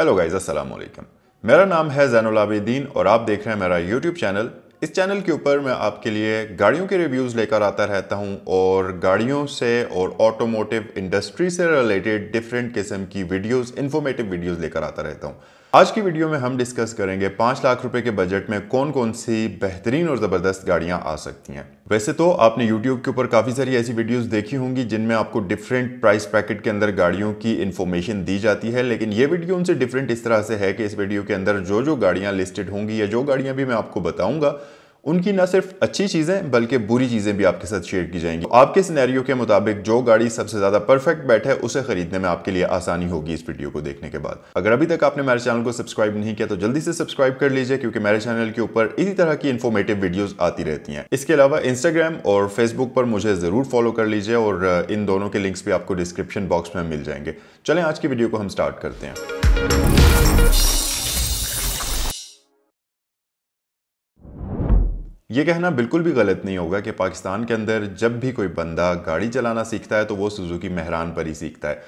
hello guys अस्सलाम मेरा नाम है जैनलाबीदीन और आप देख रहे हैं मेरा यूट्यूब चैनल इस चैनल के ऊपर मैं आपके लिए गाड़ियों के रिव्यूज़ लेकर आता रहता हूं और गाड़ियों से और ऑटोमोटिव इंडस्ट्री से रिलेटेड डिफरेंट किस्म की वीडियोस इन्फॉर्मेटिव वीडियोस लेकर आता रहता हूं आज की वीडियो में हम डिस्कस करेंगे पांच लाख रुपए के बजट में कौन कौन सी बेहतरीन और ज़बरदस्त गाड़ियां आ सकती हैं वैसे तो आपने YouTube के ऊपर काफ़ी सारी ऐसी वीडियोस देखी होंगी जिनमें आपको डिफरेंट प्राइस पैकेट के अंदर गाड़ियों की इन्फॉर्मेशन दी जाती है लेकिन ये वीडियो उनसे डिफरेंट इस तरह से है कि इस वीडियो के अंदर जो जो गाड़ियां लिस्टेड होंगी या जो गाड़ियां भी मैं आपको बताऊंगा उनकी ना सिर्फ अच्छी चीज़ें बल्कि बुरी चीज़ें भी आपके साथ शेयर की जाएंगी आपके सिनेरियो के मुताबिक जो गाड़ी सबसे ज़्यादा परफेक्ट बैठे उसे खरीदने में आपके लिए आसानी होगी इस वीडियो को देखने के बाद अगर अभी तक आपने मेरे चैनल को सब्सक्राइब नहीं किया तो जल्दी से सब्सक्राइब कर लीजिए क्योंकि मेरे चैनल के ऊपर इसी तरह की इन्फॉर्मेटिव वीडियो आती रहती है इसके अलावा इंस्टाग्राम और फेसबुक पर मुझे ज़रूर फॉलो कर लीजिए और इन दोनों के लिंक्स भी आपको डिस्क्रिप्शन बॉक्स में मिल जाएंगे चले आज की वीडियो को हम स्टार्ट करते हैं ये कहना बिल्कुल भी गलत नहीं होगा कि पाकिस्तान के अंदर जब भी कोई बंदा गाड़ी चलाना सीखता है तो वो सुजुकी महरान पर ही सीखता है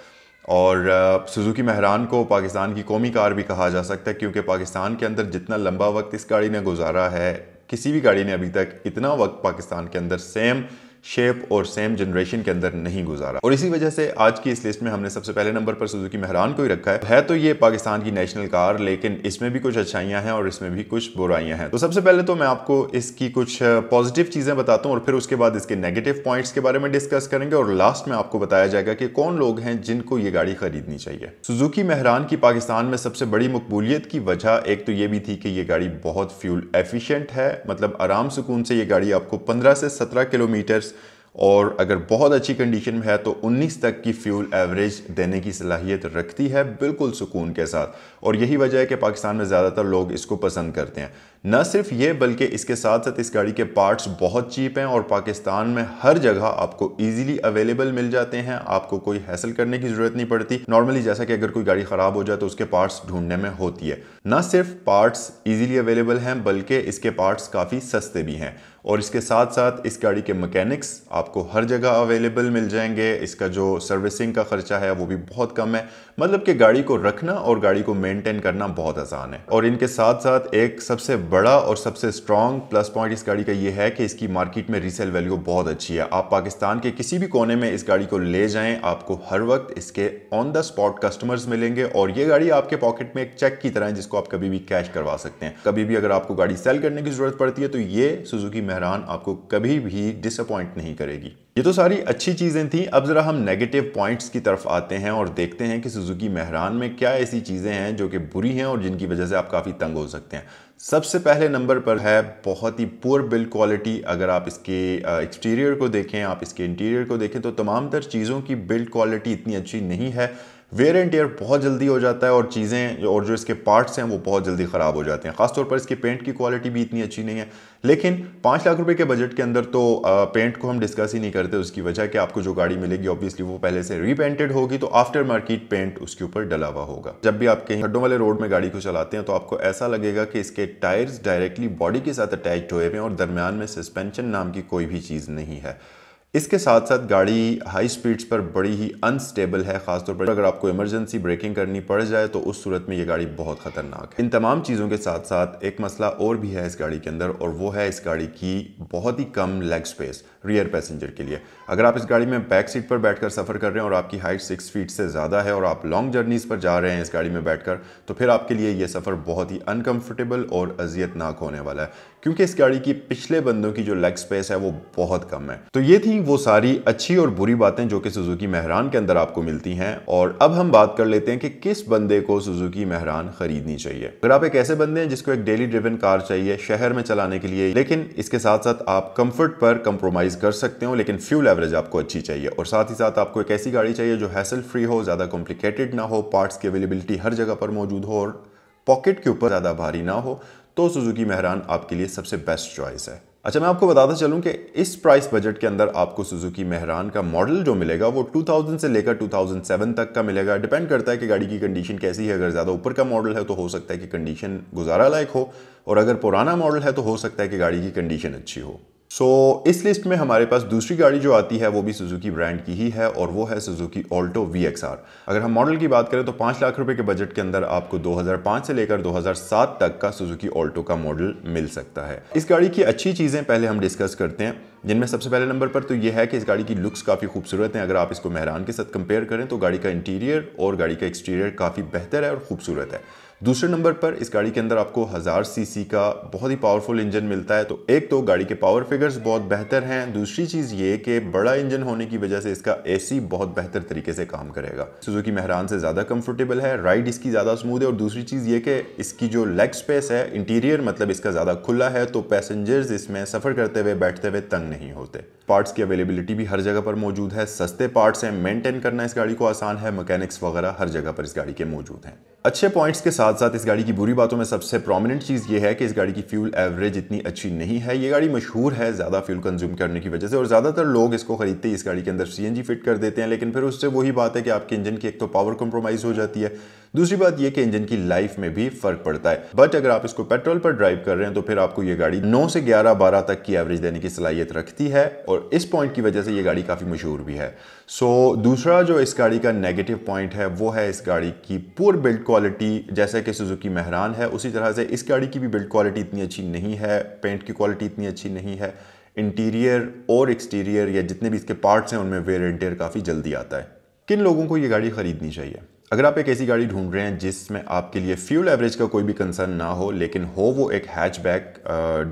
और सुजुकी महरान को पाकिस्तान की कौमी कार भी कहा जा सकता है क्योंकि पाकिस्तान के अंदर जितना लंबा वक्त इस गाड़ी ने गुजारा है किसी भी गाड़ी ने अभी तक इतना वक्त पाकिस्तान के अंदर सेम शेप और सेम जनरेशन के अंदर नहीं गुजारा और इसी वजह से आज की इस लिस्ट में हमने सबसे पहले नंबर पर सुजुकी मेहरान को ही रखा है, है तो ये पाकिस्तान की नेशनल कार लेकिन इसमें भी कुछ अच्छाइयाँ हैं और इसमें भी कुछ बुराइयां हैं तो सबसे पहले तो मैं आपको इसकी कुछ पॉजिटिव चीज़ें बताता हूँ और फिर उसके बाद इसके नेगेटिव पॉइंट्स के बारे में डिस्कस करेंगे और लास्ट में आपको बताया जाएगा कि कौन लोग हैं जिनको ये गाड़ी खरीदनी चाहिए सुजुकी मेहरान की पाकिस्तान में सबसे बड़ी मकबूलियत की वजह एक तो ये भी थी कि ये गाड़ी बहुत फ्यूल एफिशियंट है मतलब आराम सुकून से ये गाड़ी आपको पंद्रह से सत्रह किलोमीटर और अगर बहुत अच्छी कंडीशन में है तो 19 तक की फ्यूल एवरेज देने की सलाहियत रखती है बिल्कुल सुकून के साथ और यही वजह है कि पाकिस्तान में ज़्यादातर लोग इसको पसंद करते हैं न सिर्फ ये बल्कि इसके साथ साथ इस गाड़ी के पार्ट्स बहुत चीप हैं और पाकिस्तान में हर जगह आपको इजीली अवेलेबल मिल जाते हैं आपको कोई हैसल करने की ज़रूरत नहीं पड़ती नॉर्मली जैसा कि अगर कोई गाड़ी ख़राब हो जाए तो उसके पार्ट्स ढूंढने में होती है ना सिर्फ पार्ट्स इजीली अवेलेबल हैं बल्कि इसके पार्ट्स काफ़ी सस्ते भी हैं और इसके साथ साथ इस गाड़ी के मकैनिक्स आपको हर जगह अवेलेबल मिल जाएंगे इसका जो सर्विसिंग का ख़र्चा है वो भी बहुत कम है मतलब कि गाड़ी को रखना और गाड़ी को मेंटेन करना बहुत आसान है और इनके साथ साथ एक सबसे बड़ा और सबसे स्ट्रॉन्ग प्लस पॉइंट इस गाड़ी का ये है कि इसकी मार्केट में रीसेल वैल्यू बहुत अच्छी है आप पाकिस्तान के किसी भी कोने में इस गाड़ी को ले जाएँ आपको हर वक्त इसके ऑन द स्पॉट कस्टमर्स मिलेंगे और ये गाड़ी आपके पॉकेट में एक चेक की तरह है जिसको आप कभी भी कैश करवा सकते हैं कभी भी अगर आपको गाड़ी सेल करने की ज़रूरत पड़ती है तो ये सुजुकी मेहरान आपको कभी भी डिसअपॉइंट नहीं करेगी ये तो सारी अच्छी चीज़ें थी अब ज़रा हम नेगेटिव पॉइंट्स की तरफ आते हैं और देखते हैं कि सुजुकी मेहरान में क्या ऐसी चीज़ें हैं जो कि बुरी हैं और जिनकी वजह से आप काफ़ी तंग हो सकते हैं सबसे पहले नंबर पर है बहुत ही पुअर बिल्ड क्वालिटी अगर आप इसके एक्सटीरियर को देखें आप इसके इंटीरियर को देखें तो तमाम तर चीज़ों की बिल्ड क्वालिटी इतनी अच्छी नहीं है वेयर एंड टेयर बहुत जल्दी हो जाता है और चीज़ें और जो इसके पार्ट्स हैं वो बहुत जल्दी ख़राब हो जाते हैं ख़ासतौर पर इसके पेंट की क्वालिटी भी इतनी अच्छी नहीं है लेकिन पाँच लाख रुपए के बजट के अंदर तो पेंट को हम डिस्कस ही नहीं करते उसकी वजह कि आपको जो गाड़ी मिलेगी ऑब्वियसली वो पहले से रीपेंटेड होगी तो आफ्टर मार्केट पेंट उसके ऊपर डला हुआ होगा जब भी आप कहीं हड्डों वाले रोड में गाड़ी को चलाते हैं तो आपको ऐसा लगेगा कि इसके टायर्स डायरेक्टली बॉडी के साथ अटैच हुए हुए हैं और दरमियान में सस्पेंशन नाम की कोई भी चीज़ नहीं है इसके साथ साथ गाड़ी हाई स्पीड्स पर बड़ी ही अनस्टेबल है खासतौर पर अगर आपको इमरजेंसी ब्रेकिंग करनी पड़ जाए तो उस सूरत में ये गाड़ी बहुत ख़तरनाक है इन तमाम चीज़ों के साथ साथ एक मसला और भी है इस गाड़ी के अंदर और वो है इस गाड़ी की बहुत ही कम लेग स्पेस रियर पैसेंजर के लिए अगर आप इस गाड़ी में बैक सीट पर बैठकर सफ़र कर रहे हैं और आपकी हाइट सिक्स फीट से ज़्यादा है और आप लॉन्ग जर्नीज़ पर जा रहे हैं इस गाड़ी में बैठकर तो फिर आपके लिए यह सफ़र बहुत ही अनकम्फर्टेबल और अजियतनाक होने वाला है क्योंकि इस गाड़ी की पिछले बंदों की जो लेग स्पेस है वो बहुत कम है तो ये थी वो सारी अच्छी और बुरी बातें जो कि सुजुकी मेहरान के अंदर आपको मिलती हैं और अब हम बात कर लेते हैं कि किस बंदे को सुजुकी मेहरान खरीदनी चाहिए अगर आप एक ऐसे बंदे हैं जिसको एक डेली ड्रिवन कार चाहिए शहर में चलाने के लिए लेकिन इसके साथ साथ आप कंफर्ट पर कंप्रोमाइज कर सकते हो लेकिन फ्यूल एवरेज आपको अच्छी चाहिए और साथ ही साथ आपको एक ऐसी गाड़ी चाहिए जो हैसल फ्री हो ज़्यादा कॉम्प्लिकेटेड ना हो पार्ट्स की अवेलेबिलिटी हर जगह पर मौजूद हो और पॉकेट के ऊपर ज़्यादा भारी ना हो तो सुजुकी मेहरान आपके लिए सबसे बेस्ट चॉइस है अच्छा मैं आपको बताता चलूं कि इस प्राइस बजट के अंदर आपको सुजुकी महरान का मॉडल जो मिलेगा वो 2000 से लेकर 2007 तक का मिलेगा डिपेंड करता है कि गाड़ी की कंडीशन कैसी है अगर ज़्यादा ऊपर का मॉडल है तो हो सकता है कि कंडीशन गुजारा लायक हो और अगर पुराना मॉडल है तो हो सकता है कि गाड़ी की कंडीशन अच्छी हो सो so, इस लिस्ट में हमारे पास दूसरी गाड़ी जो आती है वो भी सुजुकी ब्रांड की ही है और वो है सुजुकी ऑल्टो वी अगर हम मॉडल की बात करें तो पाँच लाख रुपए के बजट के अंदर आपको 2005 से लेकर 2007 तक का सुजुकी ऑल्टो का मॉडल मिल सकता है इस गाड़ी की अच्छी चीज़ें पहले हम डिस्कस करते हैं जिनमें सबसे पहले नंबर पर तो यह है कि इस गाड़ी की लुक्स काफ़ी खूबसूरत हैं अगर आप इसको मेहरान के साथ कंपेयर करें तो गाड़ी का इंटीरियर और गाड़ी का एक्सटीरियर काफ़ी बेहतर है और खूबसूरत है दूसरे नंबर पर इस गाड़ी के अंदर आपको हज़ार सीसी का बहुत ही पावरफुल इंजन मिलता है तो एक तो गाड़ी के पावर फिगर्स बहुत बेहतर हैं दूसरी चीज़ ये कि बड़ा इंजन होने की वजह से इसका एसी बहुत बेहतर तरीके से काम करेगा सुजुकी मेहरान से ज़्यादा कंफर्टेबल है राइड इसकी ज़्यादा स्मूद है और दूसरी चीज़ ये कि इसकी जो लेग स्पेस है इंटीरियर मतलब इसका ज़्यादा खुला है तो पैसेंजर्स इसमें सफ़र करते हुए बैठते हुए तंग नहीं होते पार्ट्स की अवेलेबिलिटी भी हर जगह पर मौजूद है सस्ते पार्ट्स हैं मेंटेन करना इस गाड़ी को आसान है मैकेनिक्स वगैरह हर जगह पर इस गाड़ी के मौजूद हैं अच्छे पॉइंट्स के साथ साथ इस गाड़ी की बुरी बातों में सबसे प्रोमिनेंट चीज़ ये है कि इस गाड़ी की फ्यूल एवरेज इतनी अच्छी नहीं है ये गाड़ी मशहूर है ज़्यादा फ्यूल कंज्यूम करने की वजह से और ज़्यादातर लोग इसको खरीदते ही इस गाड़ी के अंदर सी फिट कर देते हैं लेकिन फिर उससे वही बात है कि आपके इंजन की एक तो पावर कॉम्प्रोमाइज़ हो जाती है दूसरी बात यह कि इंजन की लाइफ में भी फर्क पड़ता है बट अगर आप इसको पेट्रोल पर ड्राइव कर रहे हैं तो फिर आपको यह गाड़ी नौ से ग्यारह बारह तक की एवरेज देने की सलाहियत रखती है और इस पॉइंट की वजह से यह गाड़ी काफ़ी मशहूर भी है सो so, दूसरा जो इस गाड़ी का नेगेटिव पॉइंट है वो है इस गाड़ी की पुअर बिल्ड क्वालिटी जैसे कि सुजुकी मेहरान है उसी तरह से इस गाड़ी की भी बिल्ड क्वालिटी इतनी अच्छी नहीं है पेंट की क्वालिटी इतनी अच्छी नहीं है इंटीरियर और एक्सटीरियर या जितने भी इसके पार्ट्स हैं उनमें वेयर एंड टेयर काफ़ी जल्दी आता है किन लोगों को ये गाड़ी ख़रीदनी चाहिए अगर आप एक ऐसी गाड़ी ढूंढ रहे हैं जिसमें आपके लिए फ्यूल एवरेज का कोई भी कंसर्न ना हो लेकिन हो वो एक हैचबैक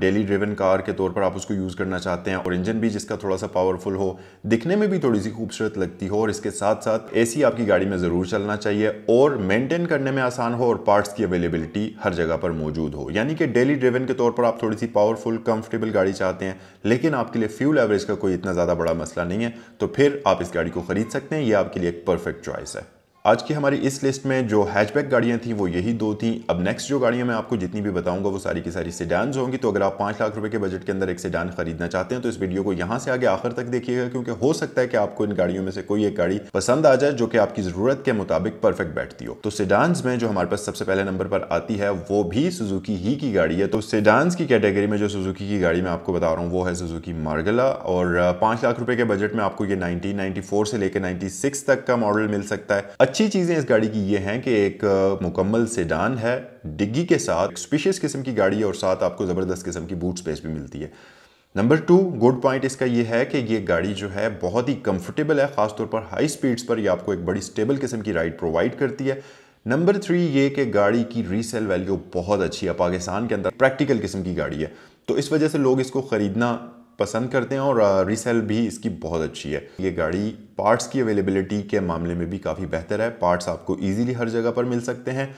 डेली ड्रिवन कार के तौर पर आप उसको यूज़ करना चाहते हैं और इंजन भी जिसका थोड़ा सा पावरफुल हो दिखने में भी थोड़ी सी खूबसूरत लगती हो और इसके साथ साथ एसी आपकी गाड़ी में ज़रूर चलना चाहिए और मेनटेन करने में आसान हो और पार्ट्स की अवेलेबिलिटी हर जगह पर मौजूद हो यानी कि डेली ड्रिवन के तौर पर आप थोड़ी सी पावरफुल कम्फर्टेबल गाड़ी चाहते हैं लेकिन आपके लिए फ्यूल एवरेज का कोई इतना ज़्यादा बड़ा मसला नहीं है तो फिर आप इस गाड़ी को ख़रीद सकते हैं ये आपके लिए एक परफेक्ट चॉइस है आज की हमारी इस लिस्ट में जो हैचबैक गाड़ियां थी वो यही दो थी अब नेक्स्ट जो गाड़ियां मैं आपको जितनी भी बताऊंगा वो सारी की सारी सेडान्स होंगी तो अगर आप पांच लाख रुपए के बजट के अंदर एक सेडान खरीदना चाहते हैं तो इस वीडियो को यहां से आगे आखिर तक देखिएगा क्योंकि हो सकता है कि आपको इन गाड़ियों में से कोई एक गाड़ी पसंद आ जाए जो कि आपकी ज़रूरत के मुताबिक परफेक्ट बैठती हो तो सेडान्स में जो हमारे पास सबसे पहले नंबर पर आती है वो भी सुजुकी ही की गाड़ी है तो सेडान्स की कैटेगरी में जो सुजुकी की गाड़ी मैं आपको बता रहा हूँ वो है सुजुकी मार्गला और पांच लाख रुपए के बजट में आपको ये नाइनटीन से लेकर नाइन्टी तक का मॉडल मिल सकता है अच्छी चीज़ें इस गाड़ी की ये हैं कि एक मुकम्मल सेडान है डिग्गी के साथ स्पेशियस किस्म की गाड़ी है और साथ आपको ज़बरदस्त किस्म की बूट स्पेस भी मिलती है नंबर टू गुड पॉइंट इसका ये है कि ये गाड़ी जो है बहुत ही कंफर्टेबल है ख़ासतौर पर हाई स्पीड्स पर यह आपको एक बड़ी स्टेबल किस्म की राइड प्रोवाइड करती है नंबर थ्री ये कि गाड़ी की रीसेल वैल्यू बहुत अच्छी है पाकिस्तान के अंदर प्रैक्टिकल किस्म की गाड़ी है तो इस वजह से लोग इसको ख़रीदना पसंद करते हैं और रीसेल भी इसकी बहुत अच्छी है ये गाड़ी पार्ट्स की अवेलेबिलिटी के मामले में भी काफ़ी बेहतर है पार्ट्स आपको ईजिली हर जगह पर मिल सकते हैं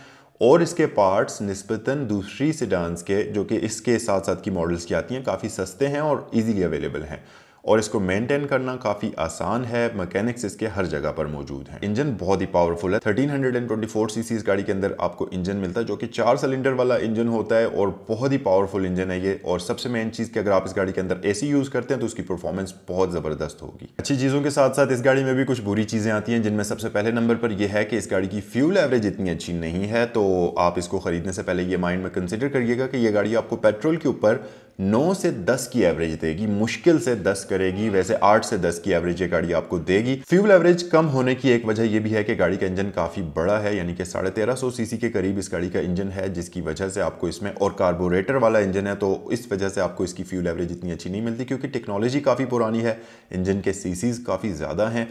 और इसके पार्ट्स नस्बता दूसरी सीडांस के जो कि इसके साथ साथ की मॉडल्स की आती हैं काफ़ी सस्ते हैं और ईजिली अवेलेबल हैं और इसको मेंटेन करना काफ़ी आसान है मैकेनिक्स इसके हर जगह पर मौजूद हैं इंजन बहुत ही पावरफुल है 1324 सीसी इस गाड़ी के अंदर आपको इंजन मिलता है जो कि चार सिलेंडर वाला इंजन होता है और बहुत ही पावरफुल इंजन है ये और सबसे मेन चीज़ कि अगर आप इस गाड़ी के अंदर ए यूज़ करते हैं तो उसकी परफॉर्मेंस बहुत ज़बरदस्त होगी अच्छी चीज़ों के साथ साथ इस गाड़ी में भी कुछ बुरी चीज़ें आती है जिनमें सबसे पहले नंबर पर यह है कि इस गाड़ी की फ्यूल एवरेज इतनी अच्छी नहीं है तो आप इसको खरीदने से पहले ये माइंड में कंसिडर करिएगा कि यह गाड़ी आपको पेट्रोल के ऊपर नौ से दस की एवरेज देगी मुश्किल से दस करेगी वैसे आठ से दस की एवरेज ये गाड़ी आपको देगी फ्यूल एवरेज कम होने की एक वजह यह भी है कि गाड़ी का इंजन काफी बड़ा है यानी कि साढ़े तेरह सौ सीसी के करीब इस गाड़ी का इंजन है जिसकी वजह से आपको इसमें और कार्बोरेटर वाला इंजन है तो इस वजह से आपको इसकी फ्यूल एवरेज इतनी अच्छी नहीं मिलती क्योंकि टेक्नोलॉजी काफ़ी पुरानी है इंजन के सीसीज काफ़ी ज़्यादा हैं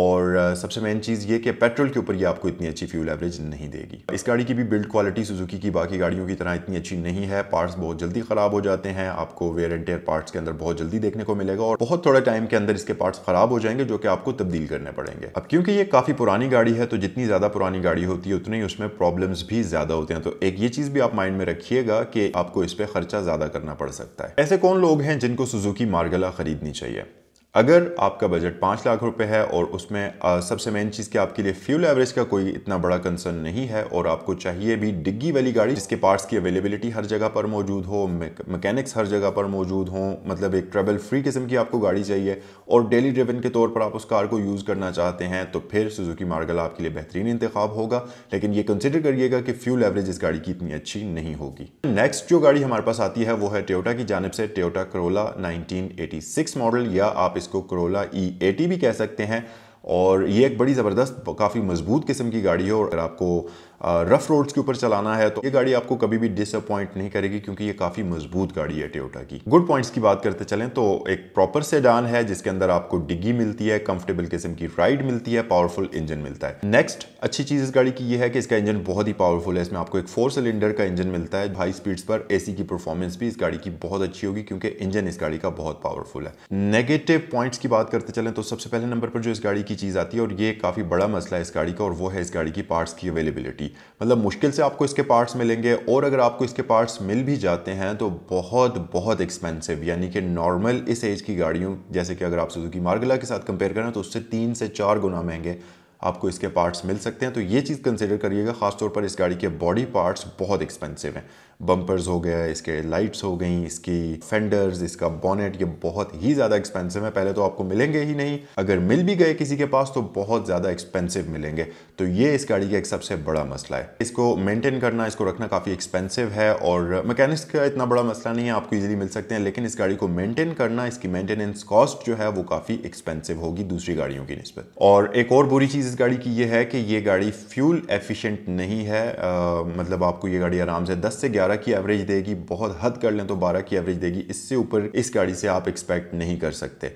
और सबसे मेन चीज़ ये कि पेट्रोल के ऊपर ये आपको इतनी अच्छी फ्यूल एवरेज नहीं देगी इस गाड़ी की भी बिल्ड क्वालिटी सुजुकी की बाकी गाड़ियों की तरह इतनी अच्छी नहीं है पार्ट्स बहुत जल्दी ख़राब हो जाते हैं आपको वेयर एंड टेयर पार्ट्स के अंदर बहुत जल्दी देखने को मिलेगा और बहुत थोड़े टाइम के अंदर इसके पार्ट्स ख़राब हो जाएंगे जो कि आपको तब्दील करने पड़ेंगे अब क्योंकि ये काफ़ी पुरानी गाड़ी है तो जितनी ज़्यादा पुरानी गाड़ी होती है उतनी उसमें प्रॉब्लम्स भी ज़्यादा होते हैं तो एक ये चीज़ भी आप माइंड में रखिएगा कि आपको इस पर खर्चा ज़्यादा करना पड़ सकता है ऐसे कौन लोग हैं जिनको सुजुकी मार्गला खरीदनी चाहिए अगर आपका बजट पाँच लाख रुपए है और उसमें आ, सबसे मेन चीज़ कि आपके लिए फ्यूल एवरेज का कोई इतना बड़ा कंसर्न नहीं है और आपको चाहिए भी डिग्गी वाली गाड़ी जिसके पार्ट्स की अवेलेबिलिटी हर जगह पर मौजूद हो मैकेनिक्स हर जगह पर मौजूद हो मतलब एक ट्रेवल फ्री किस्म की आपको गाड़ी चाहिए और डेली ड्रिवन के तौर पर आप उस कार को यूज़ करना चाहते हैं तो फिर सुजुकी मार्गल आपके लिए बेहतरीन इंतखब होगा लेकिन ये कंसिडर करिएगा कि फ्यूल एवरेज इस गाड़ी की इतनी अच्छी नहीं होगी नेक्स्ट जो गाड़ी हमारे पास आती है वो है टोटा की जानब से टोटा करोला नाइनटीन मॉडल या आप इसको करोला ई एटी भी कह सकते हैं और ये एक बड़ी ज़बरदस्त काफ़ी मजबूत किस्म की गाड़ी है और अगर आपको रफ रोड्स के ऊपर चलाना है तो ये गाड़ी आपको कभी भी डिसअपॉइंट नहीं करेगी क्योंकि ये काफ़ी मजबूत गाड़ी है टोयोटा की गुड पॉइंट्स की बात करते चलें तो एक प्रॉपर डान है जिसके अंदर आपको डिग्गी मिलती है कंफर्टेबल किस्म की राइड मिलती है पावरफुल इंजन मिलता है नेक्स्ट अच्छी चीज़ इस गाड़ी की यह है कि इसका इंजन बहुत ही पावरफुल है इसमें आपको एक फोर सिलेंडर का इंजन मिलता है हाई स्पीड्स पर एसी की परफॉर्मेंस भी इस गाड़ी की बहुत अच्छी होगी क्योंकि इंजन इस गाड़ी का बहुत पावरफुल है नेगेटिव पॉइंट्स की बात करते चलें तो सबसे पहले नंबर पर जो इस गाड़ी की चीज़ आती है और ये काफ़ी बड़ा मसला है इस गाड़ी का और वो है इस गाड़ी की पार्ट्स की अवेलेबिलिटी मतलब मुश्किल से आपको इसके पार्ट्स मिलेंगे और अगर आपको इसके पार्ट्स मिल भी जाते हैं तो बहुत बहुत एक्सपेंसिव यानी कि नॉर्मल इस एज की गाड़ियों जैसे कि अगर आप सुजुकी मार्गला के साथ कंपेयर करें तो उससे तीन से चार गुना महंगे आपको इसके पार्ट्स मिल सकते हैं तो ये चीज़ कंसिडर करिएगा खासतौर पर इस गाड़ी के बॉडी पार्ट्स बहुत एक्सपेंसिव हैं बम्पर्स हो गया इसके लाइट्स हो गई इसकी फेंडर्स इसका बॉनेट ये बहुत ही ज़्यादा एक्सपेंसिव है पहले तो आपको मिलेंगे ही नहीं अगर मिल भी गए किसी के पास तो बहुत ज़्यादा एक्सपेंसिव मिलेंगे तो ये इस गाड़ी का एक सबसे बड़ा मसला है इसको मेंटेन करना इसको रखना काफ़ी एक्सपेंसिव है और मैकेनिक्स का इतना बड़ा मसला नहीं है आपको ईजिली मिल सकते हैं लेकिन इस गाड़ी को मेंटेन करना इसकी मेंटेनेंस कॉस्ट जो है वो काफ़ी एक्सपेंसिव होगी दूसरी गाड़ियों की नस्बत और एक और बुरी चीज़ इस गाड़ी की ये है कि ये गाड़ी फ्यूल एफिशेंट नहीं है मतलब आपको ये गाड़ी आराम से दस से ग्यारह 11 की एवरेज देगी बहुत हद कर लें तो बारह की एवरेज देगी इससे ऊपर इस गाड़ी से आप एक्सपेक्ट नहीं कर सकते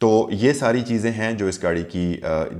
तो ये सारी चीज़ें हैं जो इस गाड़ी की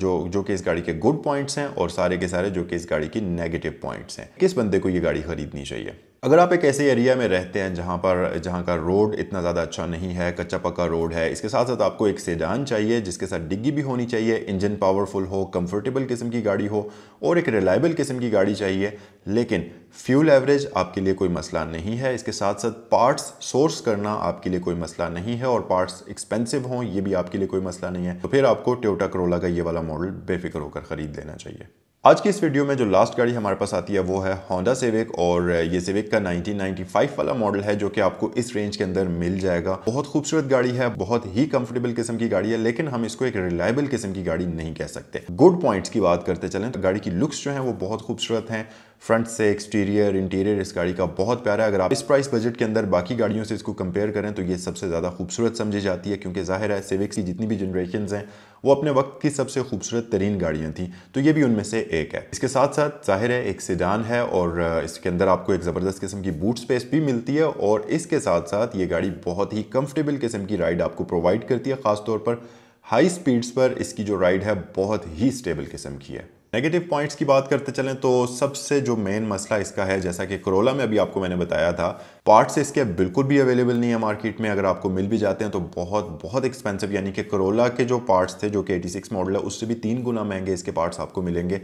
जो जो कि इस गाड़ी के गुड पॉइंट्स हैं और सारे के सारे जो कि इस गाड़ी की नेगेटिव पॉइंट्स हैं किस बंदे को ये गाड़ी ख़रीदनी चाहिए अगर आप एक ऐसे एरिया में रहते हैं जहाँ पर जहाँ का रोड इतना ज़्यादा अच्छा नहीं है कच्चा पक्का रोड है इसके साथ साथ आपको एक सेडान चाहिए जिसके साथ डिग्गी भी होनी चाहिए इंजन पावरफुल हो कंफर्टेबल किस्म की गाड़ी हो और एक रिलायबल किस्म की गाड़ी चाहिए लेकिन फ्यूल एवरेज आपके लिए कोई मसला नहीं है इसके साथ साथ पार्ट्स सोर्स करना आपके लिए कोई मसला नहीं है और पार्ट्स एक्सपेंसिव हों ये भी आपके लिए कोई मसला नहीं है तो फिर आपको ट्योटा करोला का ये वाला मॉडल बेफिक्र होकर ख़रीद लेना चाहिए आज की इस वीडियो में जो लास्ट गाड़ी हमारे पास आती है वो है होंडा सेविक और ये सेविक का 1995 वाला मॉडल है जो कि आपको इस रेंज के अंदर मिल जाएगा बहुत खूबसूरत गाड़ी है बहुत ही कंफर्टेबल किस्म की गाड़ी है लेकिन हम इसको एक रिलायबल किस्म की गाड़ी नहीं कह सकते गुड पॉइंट्स की बात करते चलें तो गाड़ी की लुक्स जो है वो बहुत खूबसूरत हैं फ्रंट से एक्सटीरियर इंटीरियर इस गाड़ी का बहुत प्यारा है अगर आप इस प्राइस बजट के अंदर बाकी गाड़ियों से इसको कंपेयर करें तो ये सबसे ज़्यादा खूबसूरत समझी जाती है क्योंकि जाहिर है सिविक्स की जितनी भी जनरेशन हैं वो अपने वक्त की सबसे खूबसूरत तरीन गाड़ियाँ थी तो ये भी उनमें से एक है इसके साथ साथ जाहिर है एक सीडान है और इसके अंदर आपको एक ज़बरदस्त किस्म की बूट स्पेस भी मिलती है और इसके साथ साथ ये गाड़ी बहुत ही कम्फर्टेबल किस्म की राइड आपको प्रोवाइड करती है ख़ासतौर पर हाई स्पीड्स पर इसकी जो राइड है बहुत ही स्टेबल किस्म की है नेगेटिव पॉइंट्स की बात करते चलें तो सबसे जो मेन मसला इसका है जैसा कि करोला में अभी आपको मैंने बताया था पार्ट्स इसके बिल्कुल भी अवेलेबल नहीं है मार्केट में अगर आपको मिल भी जाते हैं तो बहुत बहुत एक्सपेंसिव यानी कि करोला के जो पार्ट्स थे जो कि 86 मॉडल है उससे भी तीन गुना महंगे इसके पार्ट्स आपको मिलेंगे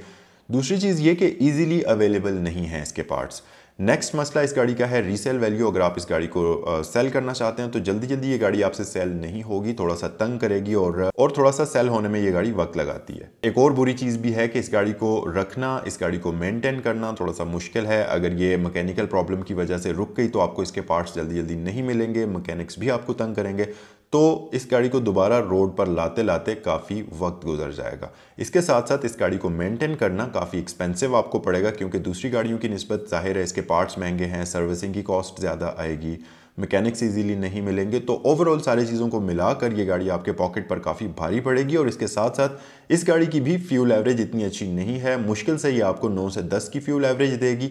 दूसरी चीज़ ये कि ईजिली अवेलेबल नहीं है इसके पार्ट्स नेक्स्ट मसला इस गाड़ी का है रीसेल वैल्यू अगर आप इस गाड़ी को सेल करना चाहते हैं तो जल्दी जल्दी ये गाड़ी आपसे सेल नहीं होगी थोड़ा सा तंग करेगी और और थोड़ा सा सेल होने में ये गाड़ी वक्त लगाती है एक और बुरी चीज़ भी है कि इस गाड़ी को रखना इस गाड़ी को मेनटेन करना थोड़ा सा मुश्किल है अगर ये मकैनिकल प्रॉब्लम की वजह से रुक गई तो आपको इसके पार्ट्स जल्दी जल्दी नहीं मिलेंगे मकैनिक्स भी आपको तंग करेंगे तो इस गाड़ी को दोबारा रोड पर लाते लाते काफ़ी वक्त गुजर जाएगा इसके साथ साथ इस गाड़ी को मेंटेन करना काफ़ी एक्सपेंसिव आपको पड़ेगा क्योंकि दूसरी गाड़ियों की नस्बत जाहिर है इसके पार्ट्स महंगे हैं सर्विसिंग की कॉस्ट ज़्यादा आएगी मैकेनिक्स इजीली नहीं मिलेंगे तो ओवरऑल सारी चीज़ों को मिलाकर ये गाड़ी आपके पॉकेट पर काफ़ी भारी पड़ेगी और इसके साथ साथ इस गाड़ी की भी फ्यूल एवरेज इतनी अच्छी नहीं है मुश्किल से ये आपको 9 से 10 की फ्यूल एवरेज देगी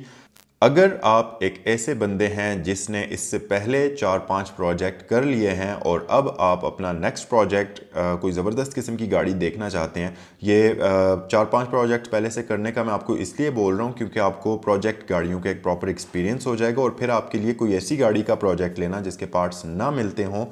अगर आप एक ऐसे बंदे हैं जिसने इससे पहले चार पांच प्रोजेक्ट कर लिए हैं और अब आप अपना नेक्स्ट प्रोजेक्ट कोई ज़बरदस्त किस्म की गाड़ी देखना चाहते हैं ये चार पांच प्रोजेक्ट पहले से करने का मैं आपको इसलिए बोल रहा हूँ क्योंकि आपको प्रोजेक्ट गाड़ियों का एक प्रॉपर एक्सपीरियंस हो जाएगा और फिर आपके लिए कोई ऐसी गाड़ी का प्रोजेक्ट लेना जिसके पार्ट्स ना मिलते हों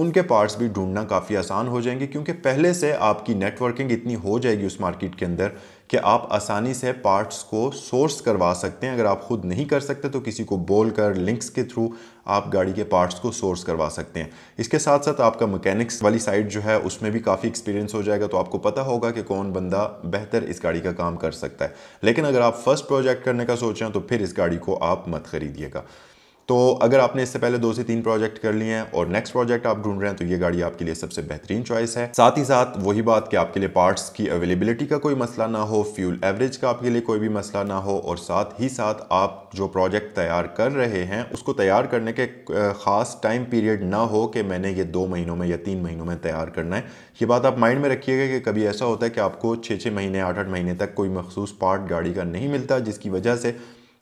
उनके पार्ट्स भी ढूंढना काफ़ी आसान हो जाएंगे क्योंकि पहले से आपकी नेटवर्किंग इतनी हो जाएगी उस मार्केट के अंदर कि आप आसानी से पार्ट्स को सोर्स करवा सकते हैं अगर आप खुद नहीं कर सकते तो किसी को बोल कर लिंक्स के थ्रू आप गाड़ी के पार्ट्स को सोर्स करवा सकते हैं इसके साथ साथ आपका मैकेनिक्स वाली साइड जो है उसमें भी काफ़ी एक्सपीरियंस हो जाएगा तो आपको पता होगा कि कौन बंदा बेहतर इस गाड़ी का काम कर सकता है लेकिन अगर आप फर्स्ट प्रोजेक्ट करने का सोचें तो फिर इस गाड़ी को आप मत खरीदिएगा तो अगर आपने इससे पहले दो से तीन प्रोजेक्ट कर लिए हैं और नेक्स्ट प्रोजेक्ट आप ढूंढ रहे हैं तो ये गाड़ी आपके लिए सबसे बेहतरीन चॉइस है साथ ही साथ वही बात कि आपके लिए पार्ट्स की अवेलेबिलिटी का कोई मसला ना हो फ्यूल एवरेज का आपके लिए कोई भी मसला ना हो और साथ ही साथ आप जो प्रोजेक्ट तैयार कर रहे हैं उसको तैयार करने के ख़ास टाइम पीरियड ना हो कि मैंने ये दो महीनों में या तीन महीनों में तैयार करना है ये बात आप माइंड में रखिएगा कि कभी ऐसा होता है कि आपको छः छः महीने आठ आठ महीने तक कोई मखसूस पार्ट गाड़ी का नहीं मिलता जिसकी वजह से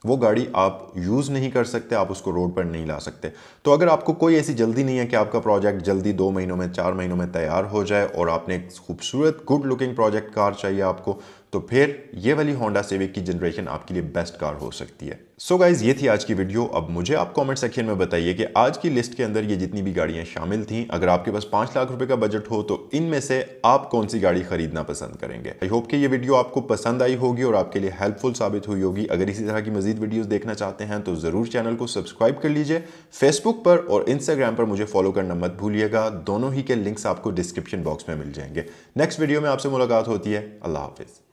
वो गाड़ी आप यूज़ नहीं कर सकते आप उसको रोड पर नहीं ला सकते तो अगर आपको कोई ऐसी जल्दी नहीं है कि आपका प्रोजेक्ट जल्दी दो महीनों में चार महीनों में तैयार हो जाए और आपने एक खूबसूरत गुड लुकिंग प्रोजेक्ट कार चाहिए आपको तो फिर ये वाली होंडा सेविक की जनरेशन आपके लिए बेस्ट कार हो सकती है सो so गाइज ये थी आज की वीडियो अब मुझे आप कमेंट सेक्शन में बताइए कि आज की लिस्ट के अंदर ये जितनी भी गाड़ियां शामिल थी अगर आपके पास पांच लाख रुपए का बजट हो तो इनमें से आप कौन सी गाड़ी खरीदना पसंद करेंगे आई होप कि ये वीडियो आपको पसंद आई होगी और आपके लिए हेल्पफुल साबित हुई होगी अगर इसी तरह की मजीद वीडियोज देखना चाहते हैं तो ज़रूर चैनल को सब्सक्राइब कर लीजिए फेसबुक पर और इंस्टाग्राम पर मुझे फॉलो करना मत भूलिएगा दोनों ही के लिंक्स आपको डिस्क्रिप्शन बॉक्स में मिल जाएंगे नेक्स्ट वीडियो में आपसे मुलाकात होती है अल्लाह हाफिज़